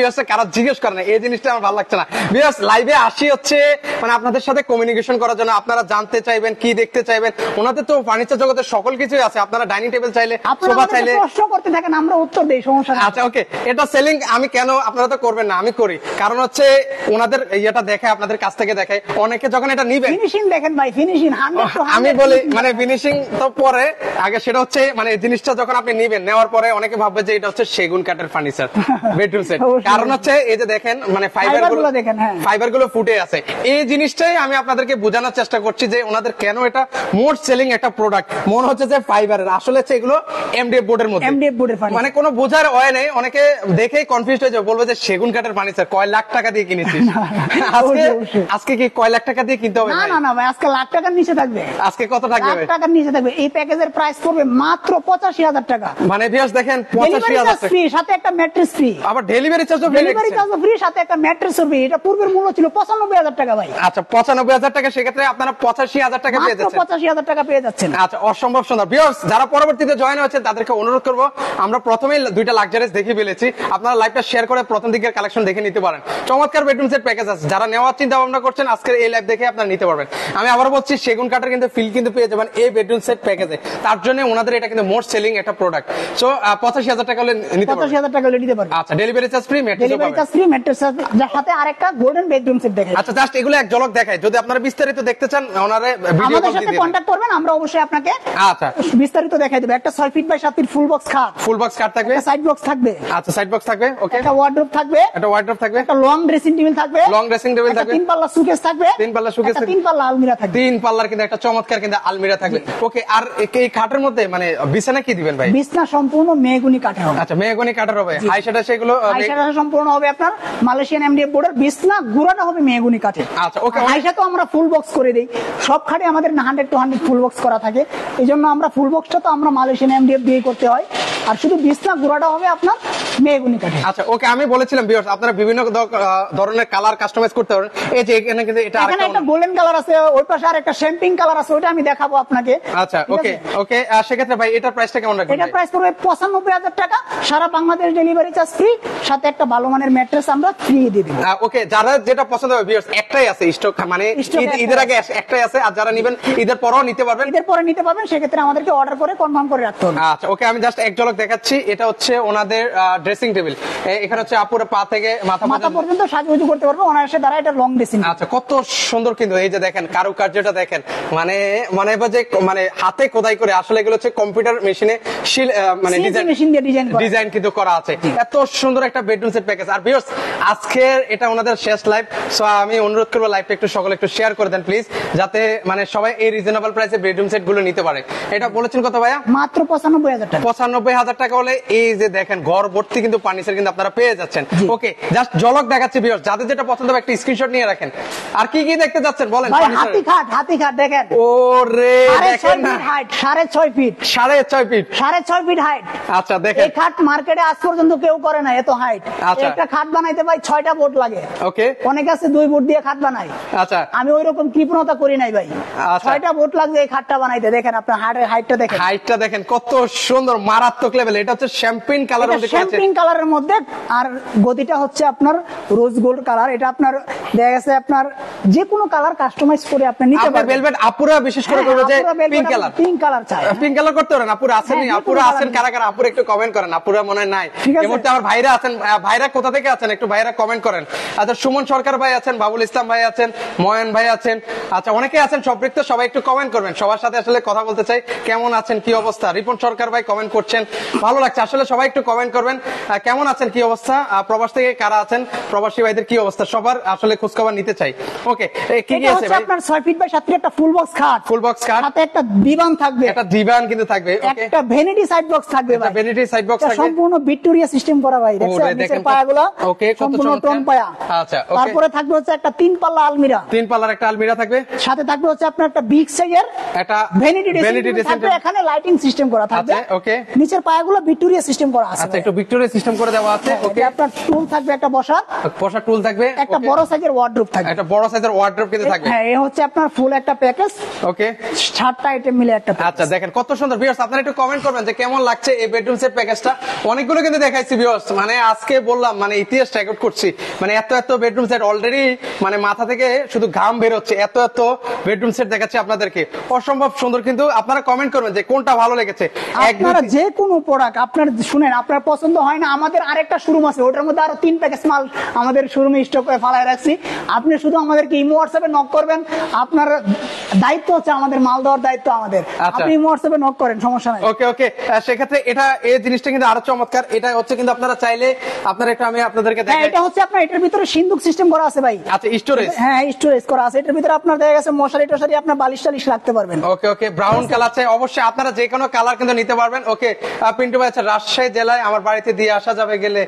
জিজ্ঞেস করে না এই জিনিসটা আমার ভালো লাগছে না ভিউয়ার্স লাইভে আসি হচ্ছে মানে আপনাদের সাথে কমিউনিকেশন করার জন্য আপনারা জানতে চাইবেন কি দেখতে চাইবেন ওনাদের তো ফার্নিচার জগতে সকল কিছু আছে আপনারা ডাইনিং টেবিল চাইলে সোফা চাইলে প্রশ্ন করতে থাকেন আমরা উত্তর দেই সমস্যা আচ্ছা ওকে এটা সেলিং আমি কেন আপনারা তো করবেন না আমি করি কারণ হচ্ছে ওনাদের এটা এটা দেখে আপনাদের কাছ থেকে দেখে অনেকে যখন এটা নিবে ফিনিশিং দেখেন ভাই ফিনিশিং আমি বলি মানে ফিনিশিং তো পরে আগে সেটা হচ্ছে মানে জিনিসটা যখন আপনি নিবেন নেওয়ার পরে অনেকে ভাববে যে এটা হচ্ছে সেগুন কাঠের ফার্নিচার বেডরুম সেট কারণ হচ্ছে এই যে দেখেন মানে ফাইবার গুলো দেখেন হ্যাঁ ফাইবার গুলো ফুটে আছে এই জিনিসটাই আমি আপনাদেরকে বোঝানোর চেষ্টা করছি যে ওনাদের কেন এটা মোট সেলিং একটা প্রোডাক্ট মনে হচ্ছে যে ফাইবারের আসলে হচ্ছে এগুলো এমডিএফ বোর্ডের মধ্যে এমডিএফ বোর্ডের মানে কোনো বোঝার হয় নেই অনেকে দেখেই কনফিউজ হয়ে যাবে বলবে যে সেগুন কাঠের ফার্নিচার কয় লাখ টাকা দিয়ে কিনেছিস আজকে আজকে কি কয় লাখ টাকা দিয়ে কিনতে হবে না না না ভাই আজকে লাখ টাকার নিচে থাকবে আজকে কত থাকবে লাখ টাকার নিচে থাকবে এই প্যাকেজের প্রাইস পড়বে মাত্র টাকা মানে দেখেন ফ্রি সাথে একটা ম্যাট্রেস ফ্রি আবার ডেলিভারি চার্জও ডেলিভারি চার্জও ফ্রি সাথে একটা ম্যাট্রেস ফ্রি এটা পূর্বের মূল্য ছিল টাকা ভাই আচ্ছা টাকা সেক্ষেত্রে আপনারা 85000 টাকা পেয়ে যাচ্ছেন টাকা পেয়ে যাচ্ছেন আচ্ছা অসম্ভব সুন্দর ভিউয়ার্স যারা পরবর্তীতে জয়েন হচ্ছে তাদেরকে অনুরোধ করব আমরা প্রথমেই দুইটা লাক্সারিস দেখে ফেলেছি আপনারা লাইভটা শেয়ার করে প্রথম দিকের কালেকশন দেখে নিতে পারেন চমৎকার বেডরুম সেট প্যাকেজ আছে যারা নেওয়ার চিন্তা ভাবনা করছেন আজকের এই লাইভ দেখে আপনারা নিতে পারবেন আমি আবার বলছি সেগুন কাঠের কিন্তু ফিল কিন্তু পেয়ে যাবেন এই বেডরুম সেট প্যাকেজে তার জন্য ওনাদের এটা কিন্তু মোস্ট সেলিং একটা প্রোডাক্ট সো পঁচাশি হাজার টাকা হলে নিতে পঁচাশি হাজার টাকা হলে নিতে পারবেন আচ্ছা delivery charge free delivery charge free আরেকটা গোল্ডেন বেডরুম সেট আচ্ছা জাস্ট এগুলো এক ঝলক দেখায় যদি আপনারা বিস্তারিত দেখতে চান ওনারা ভিডিও সাথে কন্ট্যাক্ট করবেন আমরা অবশ্যই আপনাকে আচ্ছা বিস্তারিত দেখাই দেব একটা 6 feet by feet full box খাট ফুল বক্স খাট থাকবে সাইড বক্স থাকবে আচ্ছা সাইড বক্স থাকবে ওকে একটা ওয়ার্ড্রপ থাকবে একটা ওয়ার্ড্রপ থাকবে একটা লং ড্রেসিং টেবিল থাকবে লং ড্রেসিং ড্রেসিং টেবিল থাকবে তিন পাল্লা সুকেস থাকবে তিন পাল্লা সুকেস তিন পাল্লা আলমিরা থাকবে তিন পাল্লার কিন্তু একটা চমৎকার কিন্তু আলমিরা থাকবে ওকে আর এই খাটের মধ্যে মানে বিছানা কি দিবেন ভাই বিছানা সম্পূর্ণ মেহগুনি কাঠের হবে আচ্ছা মেহগুনি কাঠের হবে হাইশাটা সেগুলো হাইশাটা সম্পূর্ণ হবে আপনার মালয়েশিয়ান বোর্ডের বিছানা গুড়াটা হবে মেহগুনি আচ্ছা ওকে হাইশা তো আমরা ফুল বক্স করে দেই সব খাটে আমাদের টু ফুল বক্স করা থাকে এই জন্য আমরা ফুল বক্সটা তো আমরা মালয়েশিয়ান এমডিএফ দিয়ে করতে হয় আর শুধু বিছানা গুড়াটা হবে আপনার মেহগুনি কাঠের আচ্ছা ওকে আমি বলেছিলাম বিয়ার্স আপনারা বিভিন্ন ধরনের কালার কাস্টমাইজ করতে পারবেন এই যে এখানে কিন্তু এটা এখানে একটা গোল্ডেন কালার আছে ওই পাশে আর একটা শ্যাম্পিং কালার আছে ওটা আমি দেখাবো আপনাকে আচ্ছা ওকে ওকে আর সেক্ষেত্রে ভাই এটার প্রাইসটা কেমন রাখবেন এটা প্রাইস পড়বে 95000 টাকা সারা বাংলাদেশ ডেলিভারি চার্জ ফ্রি সাথে একটা ভালো মানের ম্যাট্রেস আমরা ফ্রি দিয়ে দিই ওকে যারা যেটা পছন্দ হবে ভিউয়ার্স একটাই আছে স্টক মানে ঈদের আগে একটাই আছে আর যারা নেবেন ঈদের পরেও নিতে পারবেন ঈদের পরে নিতে পারবেন সেক্ষেত্রে আমাদেরকে অর্ডার করে কনফার্ম করে রাখতে হবে আচ্ছা ওকে আমি জাস্ট এক ঝলক দেখাচ্ছি এটা হচ্ছে ওনাদের ড্রেসিং টেবিল এখানে হচ্ছে আপুর পা থেকে মাথা পর্যন্ত সাজুগুজু করতে পারবে ওনার দ্বারা এটা লং আচ্ছা কত সুন্দর কিন্তু এই যে দেখেন দেখেন মানে মানে যে মানে হাতে খোদাই করে আসলে এগুলো হচ্ছে কম্পিউটার মেশিনে মানে মেশিন দিয়ে ডিজাইন ডিজাইন কিন্তু করা আছে এত সুন্দর একটা বেডরুম সেট প্যাকেজ আর ভিউয়ার্স এটা ওনাদের শেষ লাইভ সো আমি অনুরোধ করবো লাইভটা একটু সকলে একটু শেয়ার করে দেন প্লিজ যাতে মানে সবাই এই রিজনেবল প্রাইসে বেডরুম সেট গুলো নিতে পারে এটা বলেছেন কত ভাইয়া মাত্র পঁচানব্বই হাজার টাকা পঁচানব্বই হাজার টাকা হলে এই যে দেখেন ঘর ভর্তি কিন্তু ফার্নিচার কিন্তু আপনারা পেয়ে যাচ্ছেন ওকে জাস্ট জলক দেখাচ্ছি ভিউয়ার্স যাদের যেটা পছন্দ হবে একটা স্ক্রিনশট নিয়ে রাখেন আর কি কি দেখতে যাচ্ছেন বলেন হাতি খাট হাতি খাট দেখেন ওরে দেখেন না height 6.5 feet 6.5 feet 6.5 feet height আচ্ছা দেখেন এই খাট মার্কেটে আজ পর্যন্ত কেউ করে না এত হাইট আচ্ছা। একটা খাট বানাইতে ভাই ছয়টা বোর্ড লাগে ওকে অনেক আছে দুই বোর্ড দিয়ে খাট বানাই আচ্ছা আমি ওই রকম কৃপণতা করি নাই ভাই আচ্ছা। ছয়টা বোর্ড লাগবে এই খাটটা বানাইতে দেখেন আপনার হাড়ের হাইটটা দেখেন হাইটটা দেখেন কত সুন্দর মারাত্মক লেভেল এটা হচ্ছে শ্যাম্পেন কালারের মধ্যে কালারের মধ্যে আর গতিটা হচ্ছে আপনার রোজ গোল্ড কালার এটা আপনার দেখা গেছে আপনার যে কোনো কালার কাস্টমাইজ করে আপনি নিতে পারবেন ভেলভেট আপুরা বিশেষ করে যে পিঙ্ক কালার পিঙ্ক কালার চাই পিঙ্ক কালার করতে পারেন আপুরা আছেন হ্যাঁ, আপুরা আছেন কারা কারা আপুরা একটু কমেন্ট করেন আপুরা মনে নাই এই মুহূর্তে আমার ভাইরা আছেন ভাইরা কোথা থেকে আছেন একটু ভাইরা কমেন্ট করেন আচ্ছা সুমন সরকার ভাই আছেন বাবুল ইসলাম ভাই আছেন ময়ন ভাই আছেন আচ্ছা অনেকে আছেন সম্পৃক্ত সবাই একটু কমেন্ট করবেন সবার সাথে আসলে কথা বলতে চাই কেমন আছেন কি অবস্থা রিপন সরকার ভাই কমেন্ট করছেন ভালো লাগছে আসলে সবাই একটু কমেন্ট করবেন কেমন আছেন কি অবস্থা প্রবাস থেকে কারা আছেন প্রবাসী ভাইদের কি অবস্থা সবার আসলে খোঁজ খবর নিতে চাই ওকে কি কি আছে আপনার 6 ফিট বাই 7 ফিট একটা ফুল বক্স খাট ফুল বক্স খাট সাথে একটা দিবান থাকবে একটা দিবান কিন্তু থাকবে ওকে একটা ভ্যানিটি সাইড বক্স থাকবে ভাই ভ্যানিটি সাইড বক্স থাকবে সম্পূর্ণ ভিক্টোরিয়া সিস্টেম করা ভাই দেখছেন নিচে পায়াগুলো ওকে সম্পূর্ণ টন পায়া আচ্ছা ওকে তারপরে থাকবে হচ্ছে একটা তিন পাল্লা আলমিরা তিন পাল্লার একটা আলমিরা থাকবে সাথে থাকবে হচ্ছে আপনার একটা বিগ সাইজের একটা ভ্যানিটি ভ্যানিটি থাকবে এখানে লাইটিং সিস্টেম করা থাকবে ওকে আচ্ছা, নিচের পায়াগুলো ভিক্টোরিয়া সিস্টেম করা আছে আচ্ছা একটু ভিক্টোরিয়া সিস্টেম করে দেওয়া আছে ওকে হ্যাঁ, আপনার টুল থাকবে একটা বসার বসার টুল থাকবে একটা বড় বড় সাইজের ওয়ার্ড্রোপ থাকবে একটা বড় সাইজের ওয়ার্ড্রোপ কিন্তু থাকবে হ্যাঁ এই হচ্ছে আপনার ফুল একটা প্যাকেজ ওকে সাতটা আইটেম মিলে একটা আচ্ছা দেখেন কত সুন্দর ভিউয়ার্স আপনারা একটু কমেন্ট করবেন যে কেমন লাগছে এই বেডরুম সেট প্যাকেজটা অনেকগুলো কিন্তু দেখাইছি ভিউয়ার্স মানে আজকে বললাম মানে ইতিহাস রেকর্ড করছি মানে এত এত বেডরুম সেট অলরেডি মানে মাথা থেকে শুধু ঘাম বের হচ্ছে এত এত বেডরুম সেট দেখাচ্ছি আপনাদেরকে অসম্ভব সুন্দর কিন্তু আপনারা কমেন্ট করবেন যে কোনটা ভালো লেগেছে আপনারা যে কোনো প্রোডাক্ট আপনার শুনেন আপনার পছন্দ হয় না আমাদের আরেকটা শোরুম আছে ওটার মধ্যে আরো তিন প্যাকেজ মাল আমাদের শোরুমে স্টক করে ফালায় রাখছি আপনি শুধু আমাদেরকে ইমো হোয়াটসঅ্যাপে নক করবেন আপনার দায়িত্ব হচ্ছে আমাদের মাল দেওয়ার দায়িত্ব আমাদের আচ্ছা। আপনি ইমো হোয়াটসঅ্যাপে নক করেন সমস্যা নাই ওকে ওকে সেক্ষেত্রে এটা এই জিনিসটা কিন্তু আরো চমৎকার এটা হচ্ছে কিন্তু আপনারা চাইলে আপনারা একটু আমি আপনাদেরকে হ্যাঁ, দেখাই এটা হচ্ছে আপনার এটার ভিতরে সিন্ধুক সিস্টেম করা আছে ভাই আচ্ছা স্টোরেজ হ্যাঁ স্টোরেজ হ্যাঁ, করা আছে এটার ভিতরে আপনার দেখা গেছে মশারি টশারি আপনার বালিশ টালিশ রাখতে পারবেন ওকে ওকে ব্রাউন আচ্ছা। কালার চাই অবশ্যই আপনারা যে কোনো কালার কিন্তু নিতে পারবেন ওকে পিন্টু ভাই আচ্ছা রাজশাহী জেলায় আমার বাড়িতে দিয়ে আসা যাবে গেলে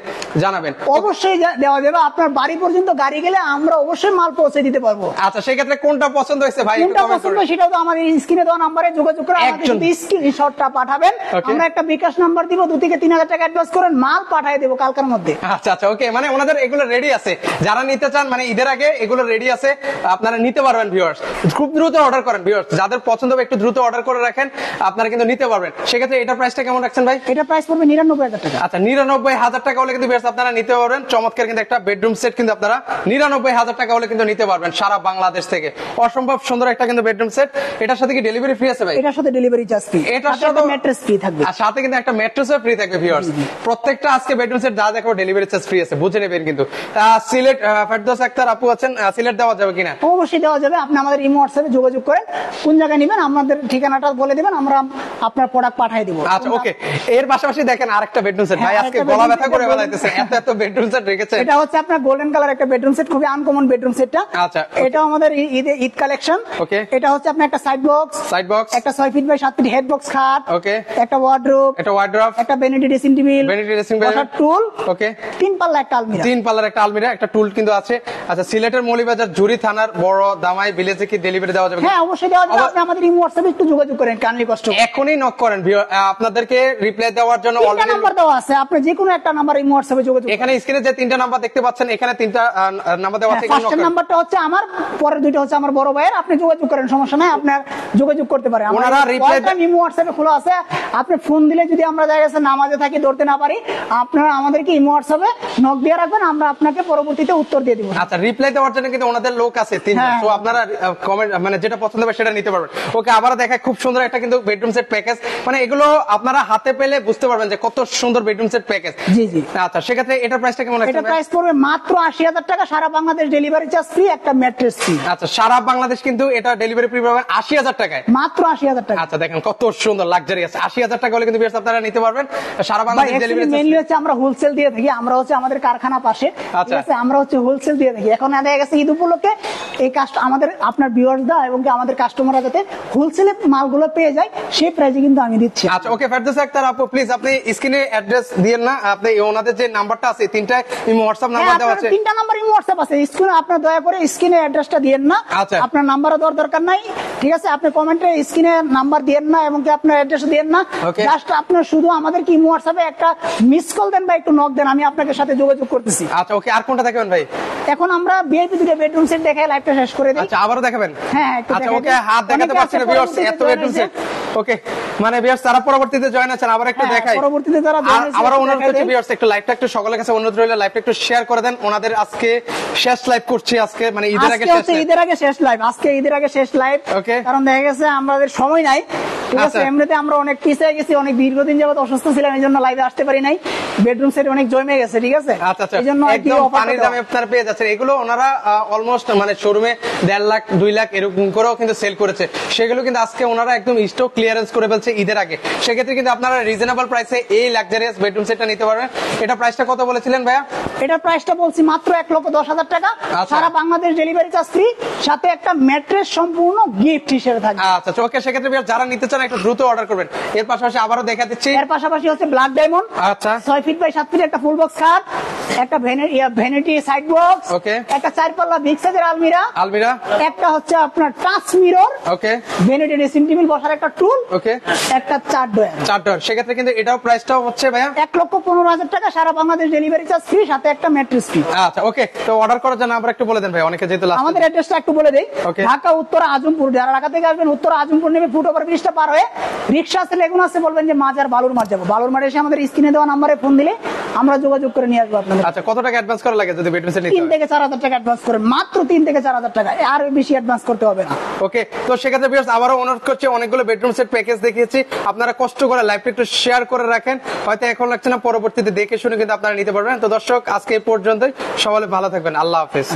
জানাবেন অবশ্যই দেওয়া যাবে আপনার বাড়ি পর্যন্ত গাড়ি গেলে চাইলে আমরা অবশ্যই মাল পৌঁছে দিতে পারবো আচ্ছা সেক্ষেত্রে কোনটা পছন্দ হয়েছে ভাই কোনটা পছন্দ সেটাও তো আমাদের স্ক্রিনে দেওয়া নাম্বারে যোগাযোগ করে আমাদের যদি স্ক্রিনশটটা পাঠাবেন আমরা একটা বিকাশ নাম্বার দিব দু থেকে তিন হাজার টাকা অ্যাডভান্স করেন মাল পাঠিয়ে দেবো কালকের মধ্যে আচ্ছা আচ্ছা ওকে মানে ওনাদের এগুলো রেডি আছে যারা নিতে চান মানে ঈদের আগে এগুলো রেডি আছে আপনারা নিতে পারবেন ভিউয়ার্স খুব দ্রুত অর্ডার করেন ভিউয়ার্স যাদের পছন্দ হবে একটু দ্রুত অর্ডার করে রাখেন আপনারা কিন্তু নিতে পারবেন সেক্ষেত্রে এটা প্রাইসটা কেমন রাখছেন ভাই এটা প্রাইস পড়বে নিরানব্বই হাজার টাকা আচ্ছা নিরানব্বই হাজার টাকা হলে কিন্তু ভিউয়ার্স আপনারা নিতে পারবেন চমৎকার কিন্তু একটা বেডরুম সেট কিন্তু আপনারা নিরানব্বই হাজার টাকা হলে কিন্তু নিতে পারবেন সারা বাংলাদেশ থেকে অসম্ভব সুন্দর একটা কিন্তু বেডরুম সেট এটার সাথে কি ডেলিভারি ফ্রি আছে ভাই এটার সাথে ডেলিভারি চার্জ ফ্রি এটার সাথে ম্যাট্রেস ফ্রি থাকবে আর সাথে কিন্তু একটা ম্যাট্রেসও ফ্রি থাকবে ভিউয়ার্স প্রত্যেকটা আজকে বেডরুম সেট যা দেখো ডেলিভারি চার্জ ফ্রি আছে বুঝে নেবেন কিন্তু সিলেট ফেরদৌস আক্তার আপু আছেন সিলেট দেওয়া যাবে কিনা অবশ্যই দেওয়া যাবে আপনি আমাদের ইমো যোগাযোগ করেন কোন জায়গায় নেবেন আমাদের ঠিকানাটা বলে দিবেন আমরা আপনার প্রোডাক্ট পাঠিয়ে দিব আচ্ছা ওকে এর পাশাপাশি দেখেন আরেকটা বেডরুম সেট ভাই হ্যাঁ, আজকে গলা ব্যথা করে এত এত বেডরুম সেট রেখেছে এটা হচ্ছে আপনার গোল্ডেন কালার একটা বেডরুম সেট সেট খুবই আনকমন বেডরুম সেটটা আচ্ছা এটাও আমাদের ঈদ কালেকশন ওকে এটা হচ্ছে আপনার একটা সাইড বক্স সাইড বক্স একটা 6 feet by 7 feet head box খাট ওকে একটা ওয়ার্ড্রোব একটা ওয়ার্ড্রোব একটা vanity dressing table vanity dressing table একটা টুল ওকে তিন পাল্লা একটা আলমিরা তিন পাল্লার একটা আলমিরা একটা টুল কিন্তু আছে আচ্ছা সিলেটের মৌলিবাজার জুরি থানার বড় দামাই ভিলেজে কি ডেলিভারি দেওয়া যাবে হ্যাঁ অবশ্যই দেওয়া যাবে আপনি আমাদের ইমো WhatsApp একটু যোগাযোগ করেন কানলি কষ্ট এখনই নক করেন আপনাদেরকে রিপ্লাই দেওয়ার জন্য অলরেডি নাম্বার দেওয়া আছে আপনি যে কোনো একটা নাম্বার ইমো WhatsApp এ যোগাযোগ এখানে স্ক্রিনে যে তিনটা নাম্বার দেখতে পাচ্ছেন এখানে তিনটা হ্যাঁ, আপনি ফোন দিলে যদি আমরা নামাজে থাকি ধরতে না পারি আপনারা আমাদেরকে ইমো হোয়াটসঅ্যাপে দিয়ে রাখবেন আমরা আপনাকে পরবর্তীতে উত্তর দিয়ে রিপ্লাই আচ্ছা, দেওয়ার জন্য কিন্তু ওনাদের লোক আছে হ্যাঁ। আপনারা কমেন্ট মানে যেটা পছন্দ হবে সেটা নিতে পারবেন ওকে আবার দেখা খুব সুন্দর একটা কিন্তু বেডরুম সেট প্যাকেজ মানে এগুলো আপনারা হাতে পেলে বুঝতে পারবেন যে কত সুন্দর বেডরুম সেট প্যাকেজ জি জি আচ্ছা সেক্ষেত্রে এটার প্রাইসটা কেমন এটা প্রাইস পড়বে মাত্র হাজার টাকা সারা বাংলাদেশ ডেলিভারি চার্জ ফ্রি একটা ম্যাট্রেস ফ্রি আচ্ছা সারা বাংলাদেশ কিন্তু এটা ডেলিভারি ফ্রি পাবেন আশি হাজার টাকায় মাত্র আশি হাজার টাকা আচ্ছা দেখেন কত সুন্দর লাক্সারি আছে আশি হাজার টাকা হলে কিন্তু বেশ আপনারা নিতে পারবেন সারা বাংলাদেশ ডেলিভারি মেনলি হচ্ছে আমরা হোলসেল দিয়ে থাকি আমরা হচ্ছে আমাদের কারখানা পাশে আচ্ছা। ঠিক আমরা হচ্ছে হোলসেল দিয়ে থাকি এখন দেখা গেছে ঈদ উপলক্ষে এই কাস্ট আমাদের আপনার ভিউয়ার্স দা এবং আমাদের কাস্টমাররা যাতে হোলসেলে মালগুলো পেয়ে যায় সেই প্রাইজে কিন্তু আমি দিচ্ছি আচ্ছা ওকে ফেরদৌস আক্তার আপু প্লিজ আপনি স্ক্রিনে অ্যাড্রেস দিয়েন না আপনি ওনাদের যে নাম্বারটা হ্যাঁ, আছে তিনটা ইমো হোয়াটসঅ্যাপ নাম্বার দেওয়া আছে তিনটা নাম্বার ইমো হোয়াটসঅ্যাপ হোয়াটসঅ্যাপ আছে স্ক্রিনে আপনার দয়া করে স্ক্রিনে অ্যাড্রেসটা দিয়েন না আচ্ছা। আপনার নাম্বারও দেওয়ার দরকার নাই ঠিক আছে আপনি কমেন্টে স্ক্রিনে নাম্বার দিয়েন না এবং কি আপনার অ্যাড্রেস দিয়েন না জাস্ট আপনি শুধু আমাদের কি হোয়াটসঅ্যাপে একটা মিস কল দেন বা একটু নক দেন আমি আপনাকে সাথে যোগাযোগ করতেছি আচ্ছা ওকে আর কোনটা দেখাবেন ভাই এখন আমরা ভিআইপি দুটো বেডরুম সেট দেখে লাইভটা শেষ করে দিই আচ্ছা আবারও দেখাবেন হ্যাঁ একটু আচ্ছা ওকে হাত দেখাতে পারছেন না ভিউয়ার্স এত বেডরুম সেট ওকে মানে ভিউয়ার্স তারা পরবর্তীতে জয়েন আছেন আবার একটু হ্যাঁ, দেখাই পরবর্তীতে তারা আবার অনুরোধ করছি ভিউয়ার্স একটু লাইভটা একটু সকলের কাছে অনুরোধ রইল লাইভটা একটু শেয়ার করে দেন ওনাদের আজকে শেষ লাইভ করছি আজকে মানে ঈদের আগে শেষ ঈদের আগে শেষ লাইভ আজকে ঈদের আগে শেষ লাইভ কারণ দেখা গেছে আমাদের সময় নাই আচ্ছা। এমনিতে আমরা অনেক পিছিয়ে গেছি অনেক দীর্ঘদিন যাবত অসুস্থ ছিলাম লাইভে আসতে পারি নাই বেডরুম সেট অনেক জমে গেছে ঠিক আছে আচ্ছা, আচ্ছা। পানির দামে আপনারা পেয়ে যাচ্ছেন এগুলো ওনারা অলমোস্ট মানে শোরুমে লাখ লাখ এরকম করেও কিন্তু সেল করেছে সেগুলো কিন্তু আজকে ওনারা একদম স্টক ক্লিয়ারেন্স করে ফেলছে ঈদের আগে সেক্ষেত্রে কিন্তু আপনারা রিজনেবল প্রাইসে এই লাক্সারিয়াস বেডরুম সেটটা নিতে পারবেন এটা প্রাইসটা কত বলেছিলেন ভাইয়া এটা প্রাইসটা বলছি মাত্র এক লক্ষ দশ হাজার টাকা আচ্ছা। সারা বাংলাদেশ ডেলিভারি সাথে একটা ম্যাট্রেস সম্পূর্ণ গিফট হিসেবে আচ্ছা ওকে আচ্ছা, সেক্ষেত্রে যারা নিতে চান দ্রুত অর্ডার করবেন এর পাশাপাশি আবারও দেখা দিচ্ছি এর পাশাপাশি হচ্ছে ব্ল্যাক ডায়মন্ড আচ্ছা ছয় ফিট বাই সাত ফিট একটা ফুল বক্স একটা সাইড বক্স ওকে একটা চার পাল্লা আলমিরা আলমিরা একটা হচ্ছে আপনার touch mirror okay vanity dressing table বসার একটা টুল ওকে একটা চার ডয়ার চার ডয়ার সেক্ষেত্রে কিন্তু এটাও প্রাইসটাও হচ্ছে ভাইয়া এক লক্ষ পনেরো হাজার টাকা সারা বাংলাদেশ ডেলিভারি চার্জ ফ্রি সাথে একটা ম্যাট্রেস ফ্রি আচ্ছা ওকে তো অর্ডার করার জন্য আবার একটু বলে দেন ভাই অনেকে যেহেতু আমাদের অ্যাড্রেসটা একটু বলে দেই ঢাকা উত্তর আজমপুর যারা ঢাকা থেকে আসবেন উত্তর আজমপুর ফুট ওভার ব্রিজটা পার হয়ে রিক্সা আছে লেগুন আছে বলবেন যে মাজার বালুর মাঠ যাবো বালুর মাঠে এসে আমাদের স্ক্রিনে দেওয়া নাম্বারে ফোন দিলে আমরা যোগাযোগ করে নিয়ে আসবো আপনাদের আচ্ছা কত টাকা অ্যাডভান্স করা লাগে যদি তিন থেকে চার হাজার টাকা অ্যাডভান্স মাত্র তিন থেকে চার হাজার টাকা আর বেশি অ্যাডভান্স করতে হবে না ওকে তো সেক্ষেত্রে বিয়ার্স আবারও অনুরোধ করছি অনেকগুলো বেডরুম সেট প্যাকেজ দেখিয়েছি আপনারা কষ্ট করে লাইভটা একটু শেয়ার করে রাখেন হয়তো এখন লাগছে না পরবর্তীতে দেখে শুনে কিন্তু আপনারা নিতে পারবেন তো দর্শক আজকে এই পর্যন্তই সবাই ভালো থাকবেন আল্লাহ হাফেজ